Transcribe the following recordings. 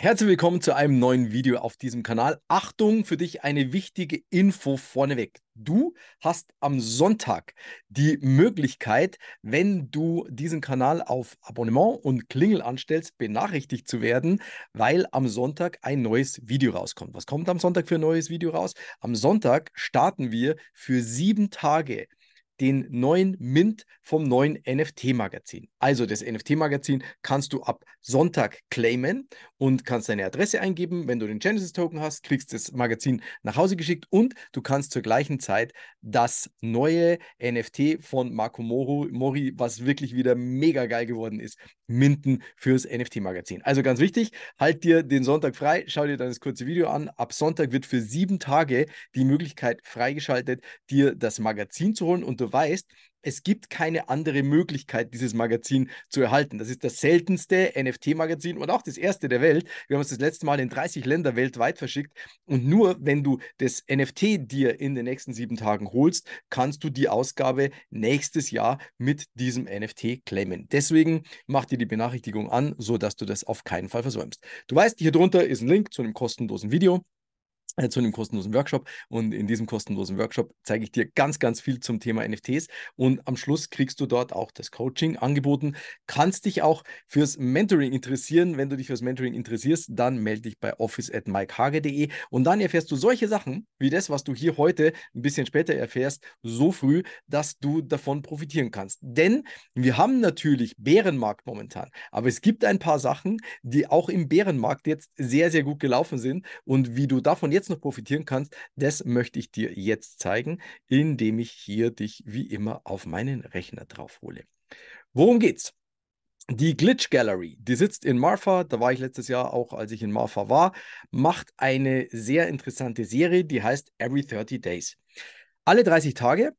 Herzlich willkommen zu einem neuen Video auf diesem Kanal. Achtung, für dich eine wichtige Info vorneweg. Du hast am Sonntag die Möglichkeit, wenn du diesen Kanal auf Abonnement und Klingel anstellst, benachrichtigt zu werden, weil am Sonntag ein neues Video rauskommt. Was kommt am Sonntag für ein neues Video raus? Am Sonntag starten wir für sieben Tage den neuen Mint vom neuen NFT-Magazin. Also das NFT-Magazin kannst du ab Sonntag claimen und kannst deine Adresse eingeben. Wenn du den Genesis-Token hast, kriegst du das Magazin nach Hause geschickt und du kannst zur gleichen Zeit das neue NFT von Marco Mori, was wirklich wieder mega geil geworden ist, minten fürs NFT-Magazin. Also ganz wichtig, halt dir den Sonntag frei, schau dir dann das kurze Video an. Ab Sonntag wird für sieben Tage die Möglichkeit freigeschaltet, dir das Magazin zu holen und du du weißt, es gibt keine andere Möglichkeit, dieses Magazin zu erhalten. Das ist das seltenste NFT-Magazin und auch das erste der Welt. Wir haben es das letzte Mal in 30 Länder weltweit verschickt. Und nur wenn du das NFT dir in den nächsten sieben Tagen holst, kannst du die Ausgabe nächstes Jahr mit diesem NFT claimen. Deswegen mach dir die Benachrichtigung an, sodass du das auf keinen Fall versäumst. Du weißt, hier drunter ist ein Link zu einem kostenlosen Video. Äh, zu einem kostenlosen Workshop. Und in diesem kostenlosen Workshop zeige ich dir ganz, ganz viel zum Thema NFTs. Und am Schluss kriegst du dort auch das Coaching angeboten. Kannst dich auch fürs Mentoring interessieren. Wenn du dich fürs Mentoring interessierst, dann melde dich bei office at mikehage.de. und dann erfährst du solche Sachen wie das, was du hier heute ein bisschen später erfährst, so früh, dass du davon profitieren kannst. Denn wir haben natürlich Bärenmarkt momentan, aber es gibt ein paar Sachen, die auch im Bärenmarkt jetzt sehr, sehr gut gelaufen sind und wie du davon jetzt jetzt noch profitieren kannst, das möchte ich dir jetzt zeigen, indem ich hier dich wie immer auf meinen Rechner drauf hole. Worum geht's? Die Glitch Gallery, die sitzt in Marfa, da war ich letztes Jahr auch, als ich in Marfa war, macht eine sehr interessante Serie, die heißt Every 30 Days. Alle 30 Tage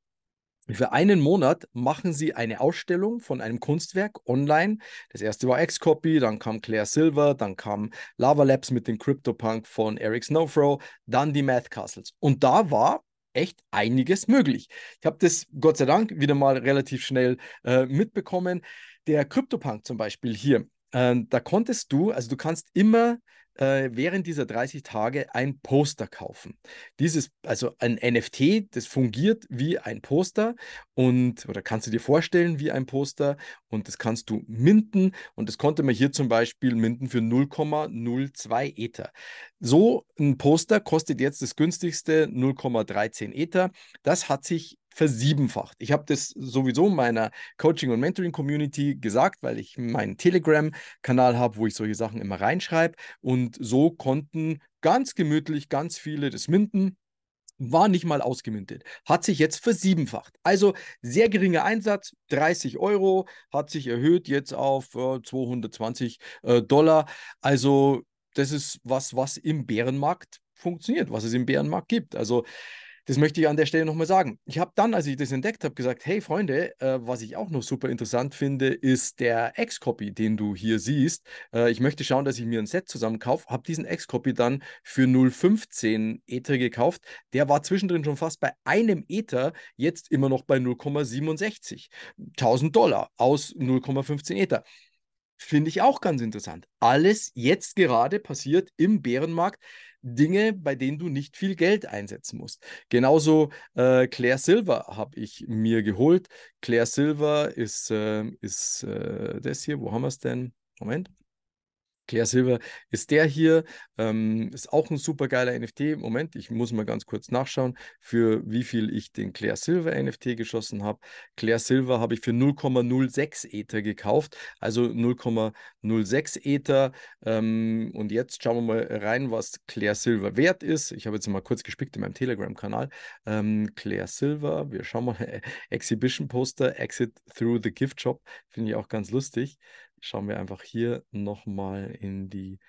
für einen Monat machen sie eine Ausstellung von einem Kunstwerk online. Das erste war X-Copy, dann kam Claire Silver, dann kam Lava Labs mit dem Crypto-Punk von Eric Snowfrow, dann die Math Castles. Und da war echt einiges möglich. Ich habe das Gott sei Dank wieder mal relativ schnell äh, mitbekommen. Der Crypto-Punk zum Beispiel hier, äh, da konntest du, also du kannst immer äh, während dieser 30 Tage ein Poster kaufen. Dieses, also ein NFT, das fungiert wie ein Poster und oder kannst du dir vorstellen wie ein Poster und das kannst du minten und das konnte man hier zum Beispiel minten für 0,02 Ether. So ein Poster kostet jetzt das günstigste 0,13 Ether. Das hat sich versiebenfacht. Ich habe das sowieso meiner Coaching- und Mentoring-Community gesagt, weil ich meinen Telegram-Kanal habe, wo ich solche Sachen immer reinschreibe. Und so konnten ganz gemütlich ganz viele das minden. War nicht mal ausgemüntet, hat sich jetzt versiebenfacht. Also sehr geringer Einsatz, 30 Euro, hat sich erhöht jetzt auf äh, 220 äh, Dollar. Also das ist was, was im Bärenmarkt funktioniert, was es im Bärenmarkt gibt. Also das möchte ich an der Stelle nochmal sagen. Ich habe dann, als ich das entdeckt habe, gesagt, hey Freunde, äh, was ich auch noch super interessant finde, ist der X-Copy, den du hier siehst. Äh, ich möchte schauen, dass ich mir ein Set zusammenkaufe. Habe diesen X-Copy dann für 0,15 Ether gekauft. Der war zwischendrin schon fast bei einem Ether, jetzt immer noch bei 0,67. 1000 Dollar aus 0,15 Ether. Finde ich auch ganz interessant. Alles jetzt gerade passiert im Bärenmarkt. Dinge, bei denen du nicht viel Geld einsetzen musst. Genauso äh, Claire Silver habe ich mir geholt. Claire Silver ist, äh, ist äh, das hier, wo haben wir es denn? Moment. Claire Silver ist der hier, ähm, ist auch ein super geiler NFT. Moment, ich muss mal ganz kurz nachschauen, für wie viel ich den Claire Silver NFT geschossen habe. Claire Silver habe ich für 0,06 Ether gekauft, also 0,06 Ether. Ähm, und jetzt schauen wir mal rein, was Claire Silver wert ist. Ich habe jetzt mal kurz gespickt in meinem Telegram-Kanal. Ähm, Claire Silver, wir schauen mal, Exhibition Poster, Exit Through the Gift Shop, finde ich auch ganz lustig schauen wir einfach hier nochmal in die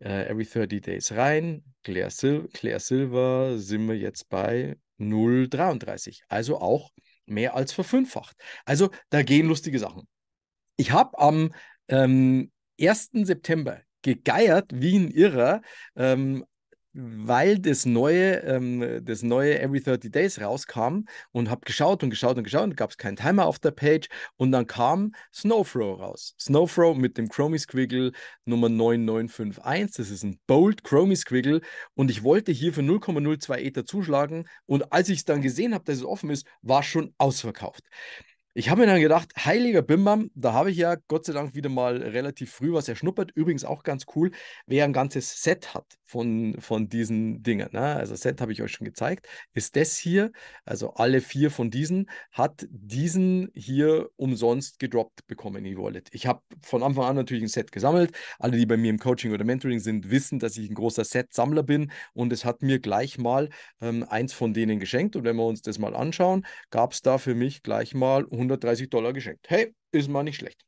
äh, Every 30 Days rein. Claire, Sil Claire Silver sind wir jetzt bei 0,33. Also auch mehr als verfünffacht. Also da gehen lustige Sachen. Ich habe am ähm, 1. September gegeiert wie ein Irrer ähm, weil das neue, ähm, das neue Every 30 Days rauskam und habe geschaut und geschaut und geschaut und gab es keinen Timer auf der Page und dann kam Snowfrow raus. Snowfrow mit dem Chromie Squiggle Nummer 9951, das ist ein Bold Chromie Squiggle und ich wollte hier für 0,02 Ether zuschlagen und als ich es dann gesehen habe, dass es offen ist, war schon ausverkauft. Ich habe mir dann gedacht, heiliger Bimbam, da habe ich ja Gott sei Dank wieder mal relativ früh was erschnuppert. Übrigens auch ganz cool, wer ein ganzes Set hat von, von diesen Dingen. Ne? Also Set habe ich euch schon gezeigt, ist das hier, also alle vier von diesen, hat diesen hier umsonst gedroppt bekommen in die Wallet. Ich habe von Anfang an natürlich ein Set gesammelt. Alle, die bei mir im Coaching oder Mentoring sind, wissen, dass ich ein großer Set-Sammler bin und es hat mir gleich mal ähm, eins von denen geschenkt. Und wenn wir uns das mal anschauen, gab es da für mich gleich mal 100 130 Dollar geschenkt. Hey, ist mal nicht schlecht.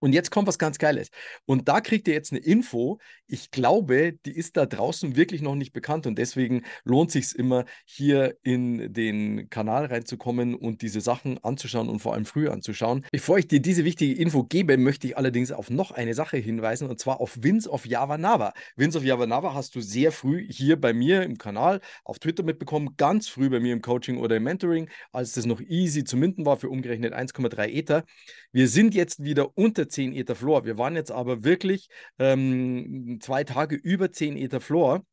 Und jetzt kommt was ganz Geiles. Und da kriegt ihr jetzt eine Info. Ich glaube, die ist da draußen wirklich noch nicht bekannt. Und deswegen lohnt sich immer, hier in den Kanal reinzukommen und diese Sachen anzuschauen und vor allem früh anzuschauen. Bevor ich dir diese wichtige Info gebe, möchte ich allerdings auf noch eine Sache hinweisen und zwar auf Wins of Java Nava. Wins of Java Nava hast du sehr früh hier bei mir im Kanal, auf Twitter mitbekommen, ganz früh bei mir im Coaching oder im Mentoring, als das noch easy zu minden war für umgerechnet 1,3 Ether. Wir sind jetzt wieder unter 10 Ether Floor. Wir waren jetzt aber wirklich ähm, zwei Tage über 10 Ether Floor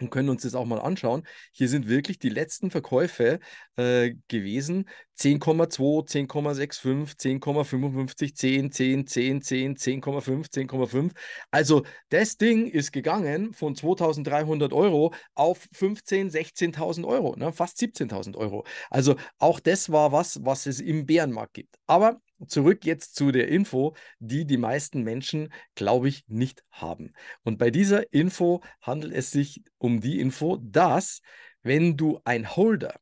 und können uns das auch mal anschauen. Hier sind wirklich die letzten Verkäufe äh, gewesen, 10,2, 10,65, 10,55, 10, 10, 10, 10,5, 10,5. Also das Ding ist gegangen von 2.300 Euro auf 15.000, 16.000 Euro, ne? fast 17.000 Euro. Also auch das war was, was es im Bärenmarkt gibt. Aber zurück jetzt zu der Info, die die meisten Menschen, glaube ich, nicht haben. Und bei dieser Info handelt es sich um die Info, dass wenn du ein Holder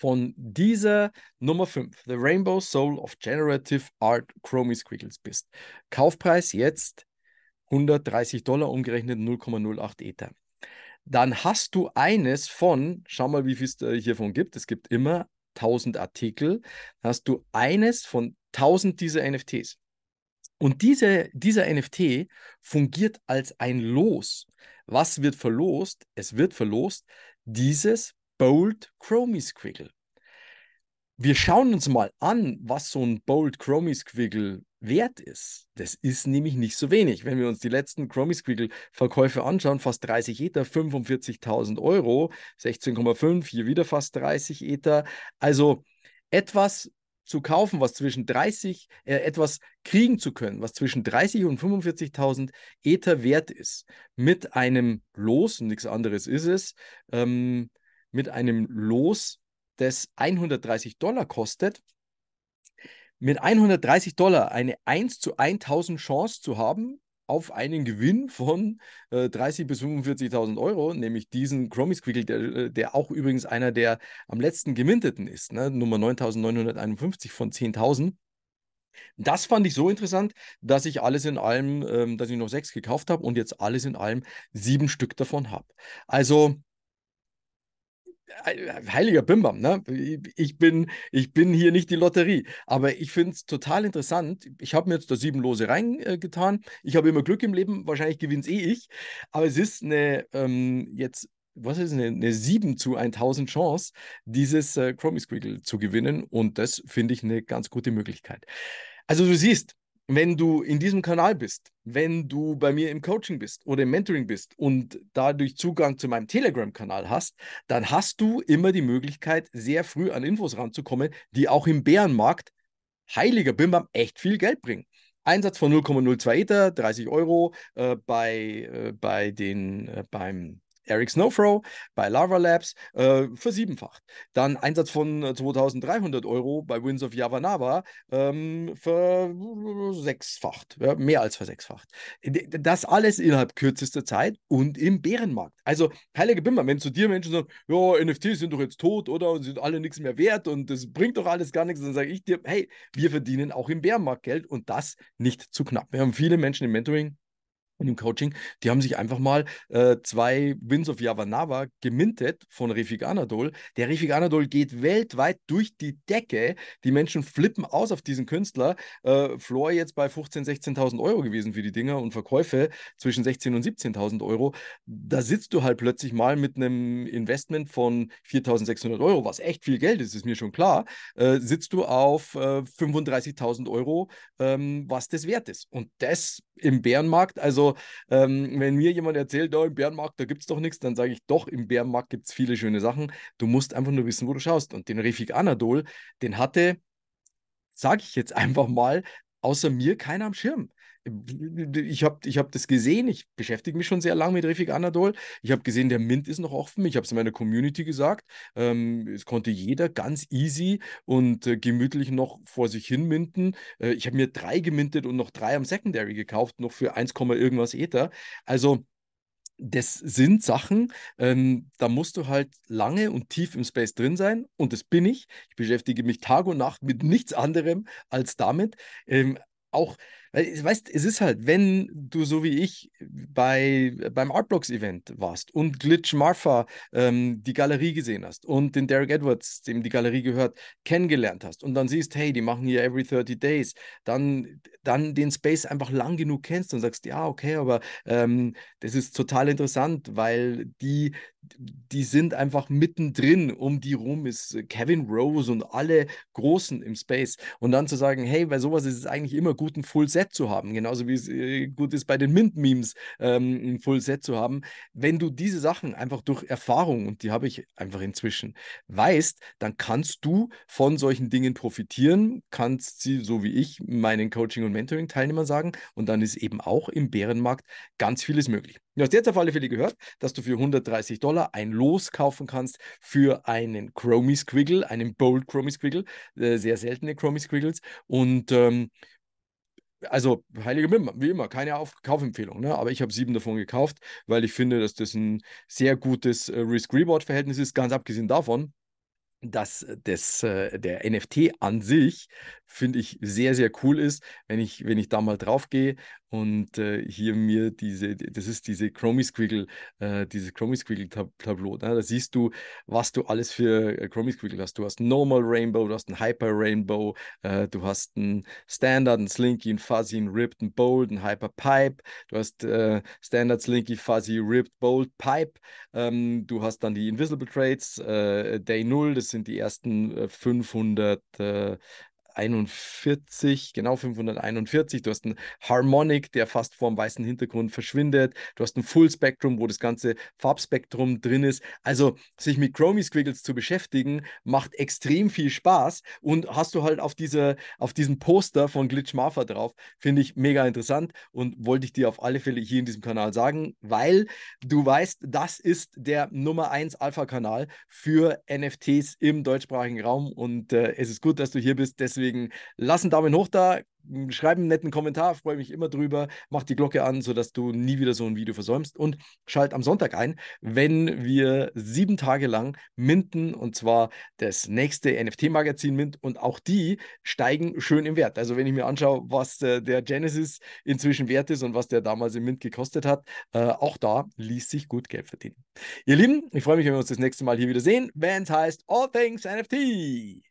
von dieser Nummer 5, The Rainbow Soul of Generative Art Chromie Squiggles bist. Kaufpreis jetzt 130 Dollar, umgerechnet 0,08 Ether. Dann hast du eines von, schau mal, wie viel es äh, hiervon gibt. Es gibt immer 1000 Artikel. Hast du eines von 1000 dieser NFTs. Und diese, dieser NFT fungiert als ein Los. Was wird verlost? Es wird verlost dieses Bold Chromie Squiggle. Wir schauen uns mal an, was so ein Bold Chromie Squiggle wert ist. Das ist nämlich nicht so wenig. Wenn wir uns die letzten Chromie Squiggle Verkäufe anschauen, fast 30 Ether, 45.000 Euro, 16,5, hier wieder fast 30 Ether. Also etwas zu kaufen, was zwischen 30, äh, etwas kriegen zu können, was zwischen 30 und 45.000 Ether wert ist, mit einem Los, nichts anderes ist es, ähm, mit einem Los, das 130 Dollar kostet, mit 130 Dollar eine 1 zu 1000 Chance zu haben auf einen Gewinn von äh, 30.000 bis 45.000 Euro, nämlich diesen Chromie Squiggle, der, äh, der, auch übrigens einer der am letzten geminteten ist, ne? Nummer 9.951 von 10.000. Das fand ich so interessant, dass ich alles in allem, ähm, dass ich noch sechs gekauft habe und jetzt alles in allem sieben Stück davon habe. Also heiliger Bimbam, ne? Ich bin, ich bin hier nicht die Lotterie. Aber ich finde es total interessant. Ich habe mir jetzt da sieben Lose reingetan. Ich habe immer Glück im Leben, wahrscheinlich gewinne eh ich. Aber es ist eine ähm, jetzt was ist eine, eine 7 zu 1000 Chance, dieses äh, Chromie Squiggle zu gewinnen. Und das finde ich eine ganz gute Möglichkeit. Also du siehst, wenn du in diesem Kanal bist, wenn du bei mir im Coaching bist oder im Mentoring bist und dadurch Zugang zu meinem Telegram-Kanal hast, dann hast du immer die Möglichkeit, sehr früh an Infos ranzukommen, die auch im Bärenmarkt, heiliger Bimbam, echt viel Geld bringen. Einsatz von 0,02 Ether, 30 Euro äh, bei, äh, bei den, äh, beim Eric Snowfrow bei Lava Labs äh, versiebenfacht. Dann Einsatz von 2300 äh, Euro bei Winds of Yavanava ähm, versechsfacht, ja, mehr als versechsfacht. Das alles innerhalb kürzester Zeit und im Bärenmarkt. Also, heilige Bimmer, wenn zu dir Menschen sagen, ja, NFTs sind doch jetzt tot oder sind alle nichts mehr wert und das bringt doch alles gar nichts, dann sage ich dir, hey, wir verdienen auch im Bärenmarkt Geld und das nicht zu knapp. Wir haben viele Menschen im Mentoring, in dem Coaching, die haben sich einfach mal äh, zwei Wins of Yavanava gemintet von Refik Anadol. Der Refik Anadol geht weltweit durch die Decke. Die Menschen flippen aus auf diesen Künstler. Äh, Floor jetzt bei 15.000, 16 16.000 Euro gewesen für die Dinger und Verkäufe zwischen 16.000 und 17.000 Euro. Da sitzt du halt plötzlich mal mit einem Investment von 4.600 Euro, was echt viel Geld ist, ist mir schon klar, äh, sitzt du auf äh, 35.000 Euro, ähm, was das wert ist. Und das im Bärenmarkt, also also, ähm, wenn mir jemand erzählt, oh, im Bärenmarkt, da gibt es doch nichts, dann sage ich doch, im Bärenmarkt gibt es viele schöne Sachen. Du musst einfach nur wissen, wo du schaust. Und den Refik Anadol, den hatte, sage ich jetzt einfach mal, außer mir keiner am Schirm ich habe ich hab das gesehen, ich beschäftige mich schon sehr lange mit Refik Anadol. Ich habe gesehen, der Mint ist noch offen. Ich habe es meiner Community gesagt. Ähm, es konnte jeder ganz easy und äh, gemütlich noch vor sich hin minten. Äh, ich habe mir drei gemintet und noch drei am Secondary gekauft, noch für 1, irgendwas Ether. Also das sind Sachen, ähm, da musst du halt lange und tief im Space drin sein. Und das bin ich. Ich beschäftige mich Tag und Nacht mit nichts anderem als damit. Ähm, auch Weißt, es ist halt, wenn du so wie ich bei, beim Artblocks-Event warst und Glitch Marfa ähm, die Galerie gesehen hast und den Derek Edwards, dem die Galerie gehört, kennengelernt hast und dann siehst, hey, die machen hier Every 30 Days, dann, dann den Space einfach lang genug kennst und sagst, ja, okay, aber ähm, das ist total interessant, weil die, die sind einfach mittendrin, um die rum ist Kevin Rose und alle Großen im Space. Und dann zu sagen, hey, bei sowas ist es eigentlich immer gut, einen Full-Set Set zu haben, genauso wie es äh, gut ist, bei den Mint-Memes ähm, ein Full Set zu haben. Wenn du diese Sachen einfach durch Erfahrung, und die habe ich einfach inzwischen, weißt, dann kannst du von solchen Dingen profitieren, kannst sie, so wie ich, meinen Coaching- und Mentoring-Teilnehmern sagen. Und dann ist eben auch im Bärenmarkt ganz vieles möglich. Du hast jetzt auf alle Fälle gehört, dass du für 130 Dollar ein Los kaufen kannst für einen Chromie Squiggle, einen Bold Chromie Squiggle, äh, sehr seltene Chromie Squiggles. Und ähm, also heilige Mimmer, wie immer, keine Auf Kaufempfehlung, ne? aber ich habe sieben davon gekauft, weil ich finde, dass das ein sehr gutes äh, Risk-Reward-Verhältnis ist, ganz abgesehen davon, dass äh, das, äh, der NFT an sich, finde ich, sehr, sehr cool ist, wenn ich, wenn ich da mal drauf gehe und äh, hier mir diese, das ist diese Chromie Squiggle, äh, dieses Chromie Squiggle Tableau. Ne? Da siehst du, was du alles für äh, Chromie Squiggle hast. Du hast Normal Rainbow, du hast ein Hyper Rainbow, äh, du hast ein Standard, ein Slinky, ein Fuzzy, ein Ripped, ein Bold, ein Hyper Pipe. Du hast äh, Standard, Slinky, Fuzzy, Ripped, Bold, Pipe. Ähm, du hast dann die Invisible Trades, äh, Day 0, das sind die ersten 500 541, genau 541. Du hast einen Harmonic, der fast vorm weißen Hintergrund verschwindet. Du hast ein Full Spectrum, wo das ganze Farbspektrum drin ist. Also sich mit Chromie Squiggles zu beschäftigen, macht extrem viel Spaß und hast du halt auf, diese, auf diesem Poster von Glitch Marfa drauf. Finde ich mega interessant und wollte ich dir auf alle Fälle hier in diesem Kanal sagen, weil du weißt, das ist der Nummer 1 Alpha-Kanal für NFTs im deutschsprachigen Raum und äh, es ist gut, dass du hier bist. Deswegen Deswegen lass einen Daumen hoch da, schreib einen netten Kommentar, freue mich immer drüber. Mach die Glocke an, sodass du nie wieder so ein Video versäumst. Und schalt am Sonntag ein, wenn wir sieben Tage lang minten und zwar das nächste NFT-Magazin mint und auch die steigen schön im Wert. Also, wenn ich mir anschaue, was äh, der Genesis inzwischen wert ist und was der damals im Mint gekostet hat, äh, auch da ließ sich gut Geld verdienen. Ihr Lieben, ich freue mich, wenn wir uns das nächste Mal hier wieder sehen, wenn heißt All Things NFT.